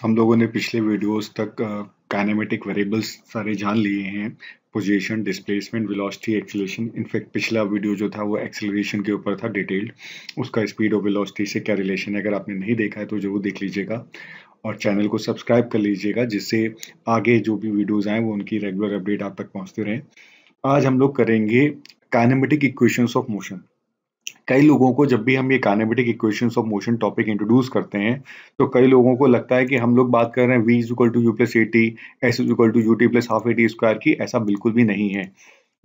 हम लोगों ने पिछले वीडियोस तक काइनेमेटिक वेरिएबल्स सारे जान लिए हैं position displacement velocity acceleration in fact पिछला वीडियो जो था वो एक्सेलरेशन के ऊपर था डिटेल्ड उसका स्पीड और वेलोसिटी से क्या रिलेशन है अगर आपने नहीं देखा है तो जरूर देख लीजिएगा और चैनल को सब्सक्राइब कर लीजिएगा जिससे आगे जो भी वीडियोज़ आएँ वो उनकी रेगुलर अपडेट आप तक पहुँचते रहें आज हम लोग करेंगे काइनेमेटिक इक्वेशन ऑफ मोशन कई लोगों को जब भी हम ये kinematic equations of motion topic introduce करते हैं तो कई लोगों को लगता है कि हम लोग बात कर रहे हैं v is equal to u plus a t s is equal to u t plus half a t square की ऐसा बिल्कुल भी नहीं है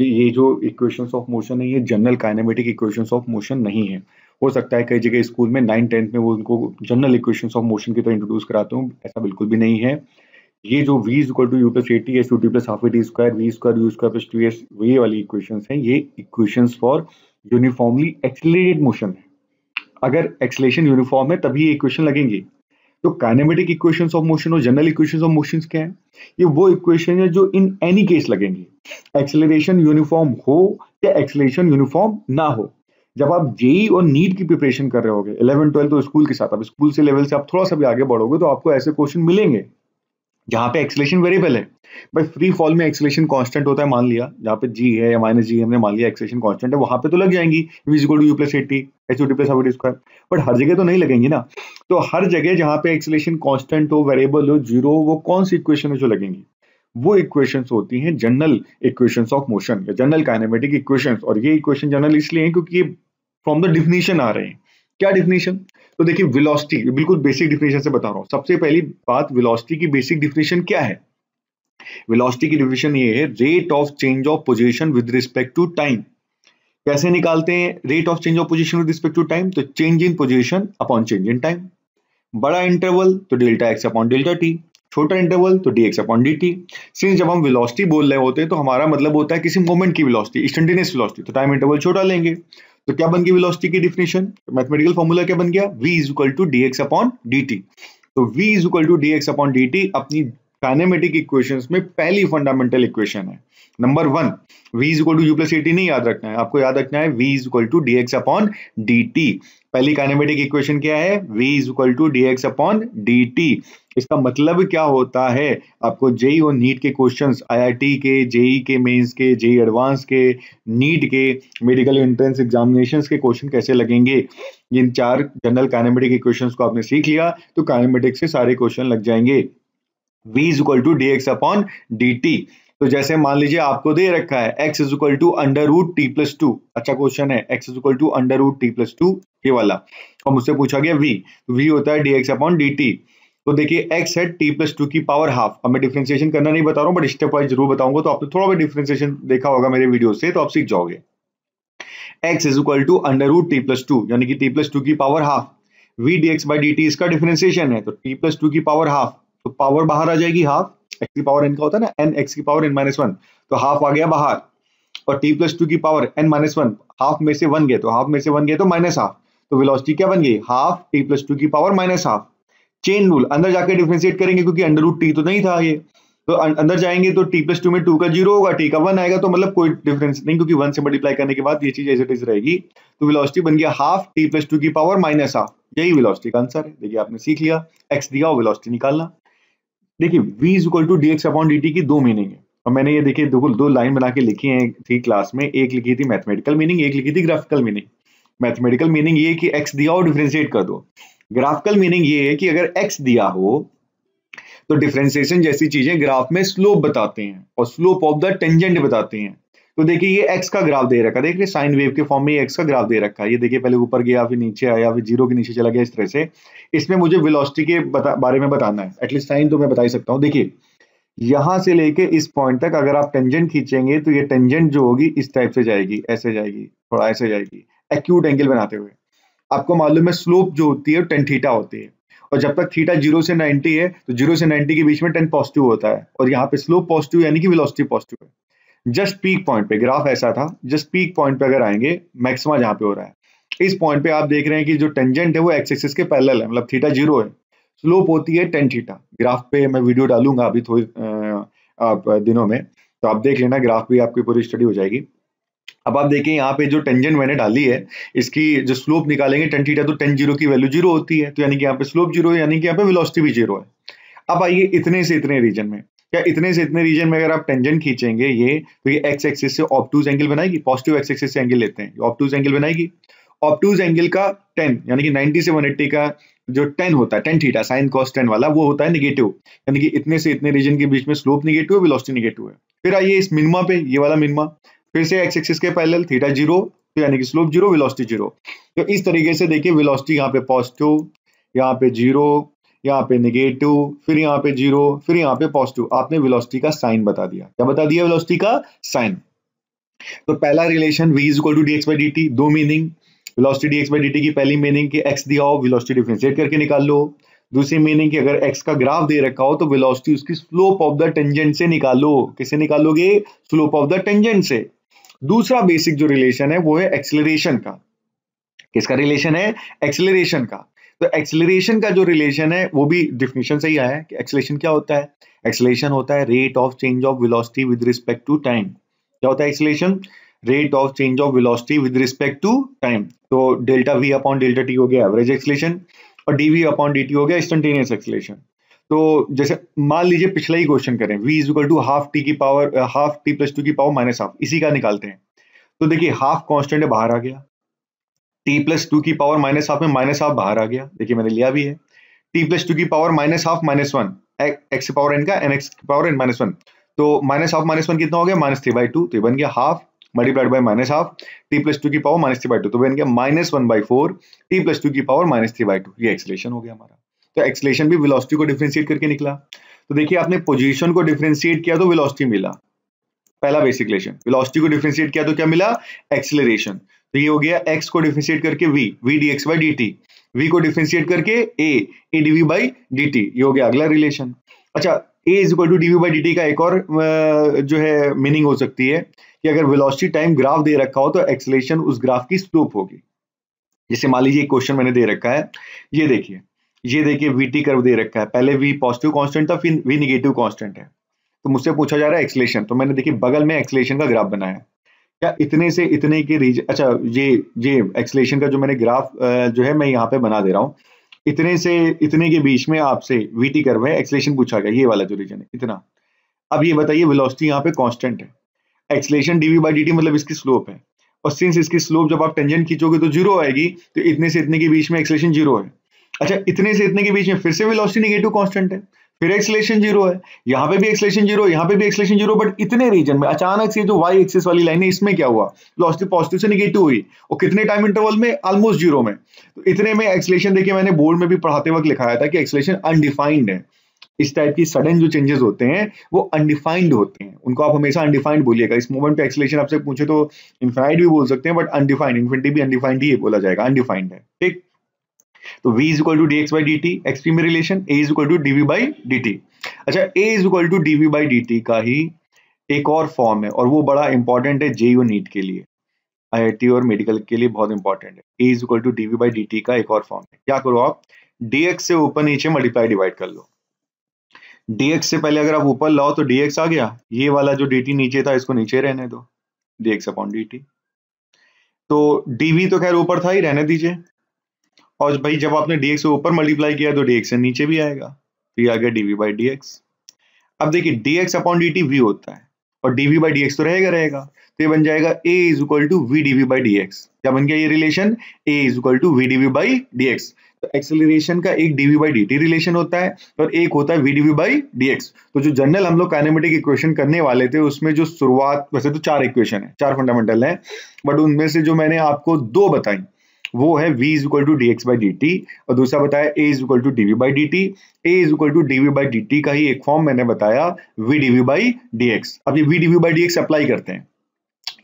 ये जो इक्वेशंस ऑफ मोशन है ये general kinematic equations of motion नहीं है हो सकता है कई जगह स्कूल में नाइन टेंथ में वो उनको जनरल इक्वेशंस ऑफ मोशन की तरह इंट्रोड्यूस कराते हूँ ऐसा बिल्कुल भी नहीं है ये जो v is equal to u plus a t s u t plus half a t square v square u square plus two a s वाली इक्वेशन है ये equations for uniformly accelerated motion है अगर एक्सलेशन यूनिफॉर्म है तभी ये equation लगेंगे तो काइनेमेटिक इक्वेशंस ऑफ मोशन और जनरल इक्वेशंस ऑफ मोशंस क्या है ये वो इक्वेशन है जो इन एनी केस लगेंगे एक्सेलरेशन यूनिफॉर्म हो या एक्सेलरेशन यूनिफॉर्म ना हो जब आप जेई e और नीट की प्रिपरेशन कर रहे होगे इलेवन ट्वेल्थ तो स्कूल के साथ अब स्कूल से लेवल से आप थोड़ा सा भी आगे बढ़ोगे तो आपको ऐसे क्वेश्चन मिलेंगे जहां पे एक्सलेशन वेरिएबल है भाई फ्री फॉल में एक्सलेशन कांस्टेंट होता है मान लिया जहां पे जी है या माइनस जी हमने मान लिया एक्सलेशन कांस्टेंट है वहां पे तो लग जाएंगी v is equal to u plus a t h t plus square but हर जगह तो नहीं लगेंगी ना तो हर जगह जहां पे एक्सलेशन कॉन्स्टेंट हो वेरिएबल हो जीरो वो कौन सी इक्वेशन है जो लगेंगी वो इक्वेशंस होती हैं जनरल इक्वेशंस ऑफ मोशन या जनरल काइनेमेटिक इक्वेशंस और ये इक्वेशन जनरल इसलिए हैं क्योंकि ये फ्रॉम द डिफिनीशन आ रहे हैं क्या डिफिनीशन तो देखिए वेलोसिटी बिल्कुल बेसिक डिफिनेशन से बता रहा हूं सबसे पहली बात वेलोसिटी की बेसिक डिफिनेशन क्या है वेलोसिटी की डिफिनेशन ये है rate of change of position with respect to time कैसे निकालते हैं rate of change of position with respect to time तो change in position upon change in time बड़ा इंटरवल तो delta x upon delta t छोटा interval तो d x upon d t since जब हम वेलोसिटी बोल रहे होते हैं तो हमारा मतलब होता है किसी मोमेंट की वेलोसिटी इंस्टेंटेनियस वेलोसिटी तो टाइम इंटरवल छोटा लेंगे तो क्या बन गई वेलोसिटी की डिफिनेशन मैथमेटिकल फॉर्मूला क्या बन गया v is equal to D x upon d t तो v is equal to D x upon d t अपनी काइनेमेटिक इक्वेशंस में पहली फंडामेंटल इक्वेशन है number one v is equal to u plus a t नहीं याद रखना है आपको याद रखना है v is equal to D x upon d t पहली काइनेमेटिक इक्वेशन क्या है v is equal to D x upon d T इसका मतलब क्या होता है आपको जेई e और नीट के क्वेश्चंस आईआईटी के जेई e के मेंस के जेई एडवांस e के नीट के मेडिकल एंट्रेंस एग्जामिनेशन के क्वेश्चन कैसे लगेंगे इन चार जनरल काइनेमेटिक इक्वेशंस को आपने सीख लिया तो काइनेमेटिक से सारे क्वेश्चन लग जाएंगे v is equal to D x upon d t तो जैसे मान लीजिए आपको दे रखा है x is equal to under root t plus two अच्छा क्वेश्चन है x is equal to under root t plus two ये वाला और मुझसे पूछा गया v तो v होता है dx अपॉन dt तो देखिए x है t प्लस टू की पावर हाफ अब मैं डिफ्रेंसिएशन करना नहीं बता रहा हूँ बट स्टेप वाइज जरूर बताऊंगा तो आपने थोड़ा बहुत डिफ्रेंसिएशन देखा होगा मेरे वीडियो से तो आप सीख जाओगे x is equal to under root t plus two यानी कि टी प्लस टू की power half v dx by t इसका डिफ्रेंसिएशन है तो टी प्लस टू की पावर हाफ तो पावर बाहर आ जाएगी हाफ एक्स की पावर एन का होता है ना एन एक्स की पावर एन माइनस वन तो हाफ आ गया बाहर और टी प्लस टू की power n minus one half में से वन गए तो हाफ में से वन गए तो माइनस हाफ तो वेलोसिटी क्या बन गई हाफ टी प्लस टू की power minus half chain rule अंदर जाके डिफ्रेंशिएट करेंगे क्योंकि अंडर रूट टी तो नहीं था ये तो अं-, अंदर जाएंगे तो टी प्लस टू में टू का जीरो होगा टी का वन आएगा तो मतलब कोई डिफरेंस नहीं क्योंकि वन से मल्टीप्लाई करने के बाद ये चीज एज इट इज रहेगी तो वेलोसिटी बन गया हाफ टी प्लस टू की पावर माइनस हाफ यही वेलोसिटी का आंसर है देखिए आपने सीख लिया एक्स दिया वेलोसिटी निकालना देखिए v is equal to D x upon d की दो मीनिंग है और मैंने ये देखिए दो, दो लाइन बना के लिखी है थी क्लास में एक लिखी थी मैथमेटिकल मीनिंग एक लिखी थी ग्राफिकल मीनिंग मैथमेटिकल मीनिंग ये कि x दिया और डिफ्रेंशिएट कर दो ग्राफिकल मीनिंग ये है कि अगर x दिया हो तो डिफ्रेंसिएशन जैसी चीजें ग्राफ में स्लोप बताते हैं और स्लोप ऑफ द टेंजेंट बताते हैं तो देखिए ये एक्स का ग्राफ दे रखा है देखिए साइन वेव के फॉर्म में एक्स का ग्राफ दे रखा है ये देखिए पहले ऊपर गया फिर नीचे आया फिर जीरो के नीचे चला गया इस तरह से इसमें मुझे वेलोसिटी के बता, बारे में बताना है एटलीस्ट साइन तो मैं बता ही सकता हूँ देखिए यहां से लेके इस पॉइंट तक अगर आप टेंजेंट खींचेंगे तो ये टेंजेंट जो होगी इस टाइप से जाएगी ऐसे जाएगी थोड़ा ऐसे जाएगी एक्यूट एंगल बनाते हुए आपको मालूम है स्लोप जो होती है टेन थीटा होती है और जब तक थीटा जीरो से नाइनटी है तो जीरो से नाइनटी के बीच में टेन पॉजिटिव होता है और यहाँ पे स्लोप पॉजिटिव यानी कि वेलोसिटी पॉजिटिव है जस्ट पीक पॉइंट पे ग्राफ ऐसा था जस्ट पीक पॉइंट पे अगर आएंगे मैक्सिमा जहां पे हो रहा है इस पॉइंट पे आप देख रहे हैं कि जो टेंजेंट है वो एक्स एक्सिस के पैरल है मतलब थीटा जीरो है स्लोप होती है टेन थीटा ग्राफ पे मैं वीडियो डालूंगा अभी थोड़ी आप दिनों में तो आप देख लेना ग्राफ भी आपकी पूरी स्टडी हो जाएगी अब आप देखें यहाँ पे जो टेंजेंट मैंने डाली है इसकी जो स्लोप निकालेंगे टेन थीटा तो टेन जीरो की वैल्यू जीरो होती है तो यानी कि यहाँ पे स्लोप जीरो यानी कि यहाँ पे वेलोसिटी भी जीरो है अब आइए इतने से इतने रीजन में या इतने से इतने रीजन में अगर आप टेंजन खींचेंगे ये तो ये एक्स एक्सिस से ऑप्टूज एंगल बनाएगी पॉजिटिव एक्स एक्सिस से एंगल लेते हैं ऑप्टूज एंगल बनाएगी ऑप्टूज एंगल का टेन यानी कि नाइनटी से वन एट्टी का जो टेन होता है tan theta sine cos tan वाला वो होता है निगेटिव यानी कि इतने से इतने रीजन के बीच में स्लोप निगेटिव है वेलोसिटी निगेटिव है फिर आइए इस मिनिमा पे ये वाला मिनिमा फिर से एक्स एक्सिस के पैरेलल थीटा जीरो तो यानी कि स्लोप जीरो वेलोसिटी जीरो तो इस तरीके से देखिए वेलोसिटी यहाँ पे पॉजिटिव यहाँ पे जीरो यहाँ पे निगेटिव फिर यहाँ पे जीरो फिर यहाँ पे पॉजिटिव आपने वेलोसिटी का साइन बता दिया क्या बता दिया वेलोसिटी का साइन तो पहला relation v is equal to d by d दो meaning velocity d x by d की पहली मीनिंग कि एक्स दिया हो वेलोसिटी डिफ्रेंशिएट करके निकाल लो दूसरी मीनिंग कि अगर x का ग्राफ दे रखा हो तो वेलोसिटी उसकी स्लोप ऑफ द टेंजेंट से निकालो किसे निकालोगे स्लोप ऑफ द टेंजेंट से दूसरा बेसिक जो रिलेशन है वो है एक्सेलरेशन का किसका रिलेशन है एक्सेलरेशन का तो एक्सलरेशन का जो रिलेशन है वो भी डिफिनेशन से ही आया है कि एक्सलेशन क्या होता है एक्सलेशन होता है rate of change of velocity with respect to time क्या होता है acceleration rate of change of velocity with respect to time तो delta v upon delta t हो गया एवरेज एक्सलेशन और d v upon d t हो गया instantaneous acceleration तो जैसे मान लीजिए पिछला ही क्वेश्चन करें v is equal to half t की power half t plus two की पावर माइनस हाफ इसी का निकालते हैं तो देखिए हाफ कांस्टेंट बाहर आ गया टी प्लस टू की पावर माइनस हाफ में माइनस हाफ बाहर आ गया देखिए मैंने लिया भी है टी प्लस टू की power minus half minus one x power n का एन एक्स की पावर एन माइनस वन तो माइनस हाफ माइनस वन कितना हो गया माइनस थ्री बाई टू तो बन गया half multiplied by minus half t plus two की power minus three by two तो बन गया minus one by four t plus two की power minus three by two ये एक्सलेशन हो गया हमारा तो एक्सलेशन भी वेलोसिटी को डिफ्रेंशिएट करके निकला तो देखिए आपने पोजीशन को डिफ्रेंशिएट किया तो वेलोसिटी मिला पहला बेसिक रिलेशन वेलोसिटी को डिफ्रेंशिएट किया तो क्या मिला एक्सेलरेशन तो ये हो गया x को डिफ्रेंशिएट करके v v dx by dt v को डिफ्रेंशिएट करके a a dv by dt ये हो गया अगला रिलेशन अच्छा a is equal to d by by D T का एक और जो है मीनिंग हो सकती है कि अगर वेलोसिटी टाइम ग्राफ दे रखा हो तो एक्सलेशन उस ग्राफ की स्लोप होगी जैसे मान लीजिए क्वेश्चन मैंने दे रखा है ये देखिए ये देखिए वी टी कर्व दे रखा है पहले वी पॉजिटिव कांस्टेंट था फिर वी निगेटिव कांस्टेंट है तो मुझसे पूछा जा रहा है एक्सलेशन तो मैंने देखिए बगल में एक्सलेशन का ग्राफ बनाया क्या इतने से इतने के रीजन अच्छा ये ये एक्सलेशन का जो मैंने ग्राफ जो है मैं यहाँ पे बना दे रहा हूँ इतने से इतने के बीच में आपसे वीटी कर एक्सलेशन पूछा गया ये वाला जो रीजन है इतना अब ये बताइए वेलोसिटी यहाँ पे कांस्टेंट है एक्सलेशन डीवी बाई डी मतलब इसकी स्लोप है और सिंस इसकी स्लोप जब आप टेंजेंट खींचोगे तो जीरो आएगी तो इतने से इतने के बीच में एक्सलेशन जीरो है अच्छा इतने से इतने के बीच में फिर से वेलोसिटी नेगेटिव कांस्टेंट है फिर एक्सलेशन जीरो है यहां पे भी एक्सलेशन जीरो यहां पे भी एक्सलेशन जीरो बट इतने रीजन में अचानक से जो वाई एक्सिस वाली लाइन है इसमें क्या हुआ वेलोसिटी पॉजिटिव से निगेटिव हुई और कितने टाइम इंटरवल में ऑलमोस्ट जीरो में तो इतने में एक्सलेशन देखिए मैंने बोर्ड में भी पढ़ाते वक्त लिखाया था कि एक्सलेशन अनडिफाइंड है इस टाइप की सडन जो चेंजेस होते हैं वो अनडिफाइंड होते हैं उनको आप हमेशा अनडिफाइंड बोलिएगा इस मोमेंट पे एक्सलेशन आपसे पूछे तो इन्फाइनाइट भी बोल सकते हैं बट अनडिफाइंड इन्फिनिटी भी अनडिफाइंड ही बोला जाएगा अनडिफाइंड है ठीक तो v is equal to D x by D t एक्सपी में relation a is equal to D we by D t अच्छा a is equal to D we by D T का ही एक और फॉर्म है और वो बड़ा इंपॉर्टेंट है जेईओ नीट के लिए आई और मेडिकल के लिए बहुत इंपॉर्टेंट है a is equal to D we by D T का एक और फॉर्म है क्या करो आप डी एक्स से ऊपर नीचे मल्टीप्लाई डिवाइड कर लो dx से पहले अगर आप ऊपर लाओ तो dx आ गया ये वाला जो dt नीचे था इसको नीचे रहने दो dx अपॉन डी टी तो डी तो खैर ऊपर था ही रहने दीजिए और भाई जब आपने डीएक्स को ऊपर मल्टीप्लाई किया तो डीएक्स एक्स नीचे भी आएगा तो ये आ गया डीवी बाई डी एक्स अब देखिए d x upon d T v होता है और डीवी बाई डी एक्स तो रहेगा रहेगा तो ये बन जाएगा a is equal to we DV by D x क्या बन गया ये relation a is equal to we DV by D x तो एक्सेलरेशन का एक डीवी बाई डी रिलेशन होता है और एक होता है वी वीडीवी बाई डी तो जो जनरल हम लोग काइनेमेटिक इक्वेशन करने वाले थे उसमें जो शुरुआत वैसे तो चार इक्वेशन है चार फंडामेंटल है बट उनमें से जो मैंने आपको दो बताई वो है v is equal to D x by D T और दूसरा बताया a is equal to D we by D T A is equal to D we by D T का ही एक फॉर्म मैंने बताया V D we by D x अब ये V D we by D X apply करते हैं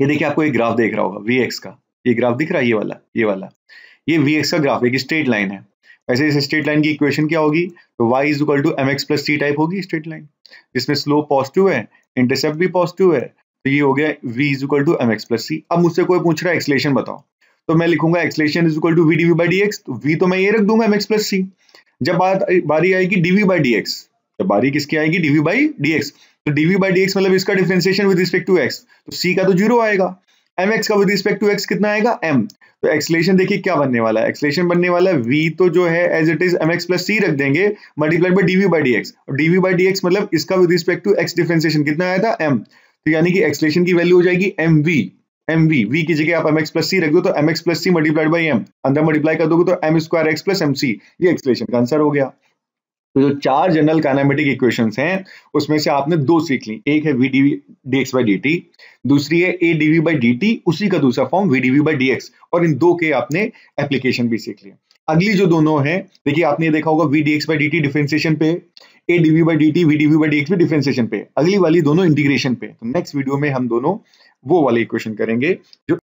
ये देखिए आपको एक ग्राफ देख रहा होगा वी एक्स का ये ग्राफ दिख रहा है ये वाला ये वाला ये वी एक्स का ग्राफ एक स्ट्रेट लाइन है वैसे इस स्ट्रेट लाइन की इक्वेशन क्या होगी तो Y is equal to M X plus T type होगी स्ट्रेट लाइन जिसमें स्लोप पॉजिटिव है इंटरसेप्ट भी पॉजिटिव है तो ये हो गया v is equal to M X plus C अब मुझसे कोई पूछ रहा है एक्सलेशन बताओ तो मैं लिखूंगा acceleration is equal to we DV by D x तो वी तो मैं ये रख दूंगा एम एक्स प्लस सी जब बात बारी आएगी डीवी बाई डी एक्स जब बारी किसकी आएगी डीवी बाई डी एक्स तो डीवी बाई डी एक्स मतलब इसका differentiation with respect to X तो सी का तो जीरो आएगा एम एक्स का विद रिस्पेक्ट टू एक्स कितना आएगा एम तो एक्सलेशन देखिए क्या बनने वाला है एक्सलेशन बनने वाला है वी तो जो है as it is M X plus C रख देंगे multiplied by D V by D X और डीवी बाई डी एक्स मतलब इसका with respect to X differentiation कितना आया था एम तो यानी कि एक्सलेशन की वैल्यू हो जाएगी M V M V V की जगह आप एम एक्स प्लस सी रख दो तो M X plus C multiplied by M अंदर मल्टीप्लाई कर दोगे तो M square X plus M C ये एक्सप्रेशन का आंसर हो गया तो जो चार जनरल कैनामेटिक इक्वेशन हैं उसमें से आपने दो सीख ली एक है V D D x by D T दूसरी है A D we by D T उसी का दूसरा form V D we by D X और इन दो के आपने एप्लीकेशन भी सीख लिया अगली जो दोनों है देखिए आपने देखा होगा V D x by D T differentiation पे A D we by D T V D we by D X भी डिफरेंसिएशन पे अगली वाली दोनों इंटीग्रेशन पे तो नेक्स्ट वीडियो में हम दोनों वो वाली इक्वेशन करेंगे जो